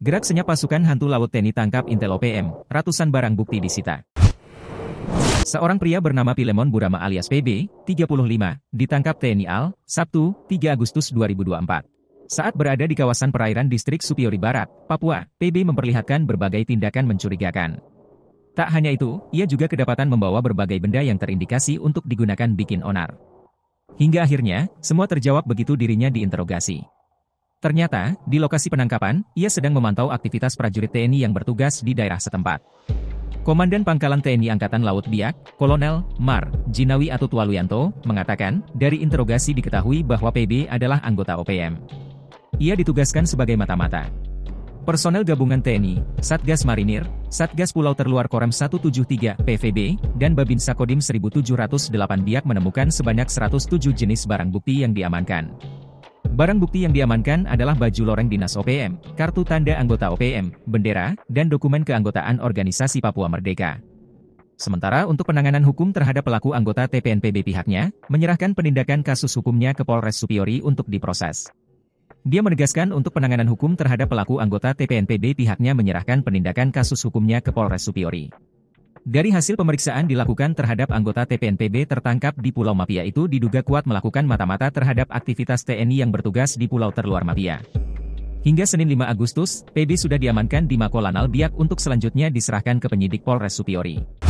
Gerak senyap pasukan hantu laut TNI tangkap Intel OPM, ratusan barang bukti disita. Seorang pria bernama Pilemon Burama alias PB, 35, ditangkap TNI AL, Sabtu, 3 Agustus 2024. Saat berada di kawasan perairan distrik Supiori Barat, Papua, PB memperlihatkan berbagai tindakan mencurigakan. Tak hanya itu, ia juga kedapatan membawa berbagai benda yang terindikasi untuk digunakan bikin onar. Hingga akhirnya, semua terjawab begitu dirinya diinterogasi. Ternyata, di lokasi penangkapan, ia sedang memantau aktivitas prajurit TNI yang bertugas di daerah setempat. Komandan Pangkalan TNI Angkatan Laut Biak, Kolonel Mar Jinawi Atutwaluyanto, mengatakan, dari interogasi diketahui bahwa PB adalah anggota OPM. Ia ditugaskan sebagai mata-mata. Personel gabungan TNI, Satgas Marinir, Satgas Pulau Terluar Korem 173 PVB, dan Babinsa Kodim 1708 Biak menemukan sebanyak 107 jenis barang bukti yang diamankan. Barang bukti yang diamankan adalah baju loreng dinas OPM, kartu tanda anggota OPM, bendera, dan dokumen keanggotaan organisasi Papua Merdeka. Sementara untuk penanganan hukum terhadap pelaku anggota TPNPB pihaknya, menyerahkan penindakan kasus hukumnya ke Polres Supiori untuk diproses. Dia menegaskan untuk penanganan hukum terhadap pelaku anggota TPNPB pihaknya menyerahkan penindakan kasus hukumnya ke Polres Supiori. Dari hasil pemeriksaan dilakukan terhadap anggota TPNPB tertangkap di Pulau Mapia itu diduga kuat melakukan mata-mata terhadap aktivitas TNI yang bertugas di Pulau Terluar Mapia. Hingga Senin 5 Agustus, PB sudah diamankan di Mako Lanal Biak untuk selanjutnya diserahkan ke penyidik Polres Supiori.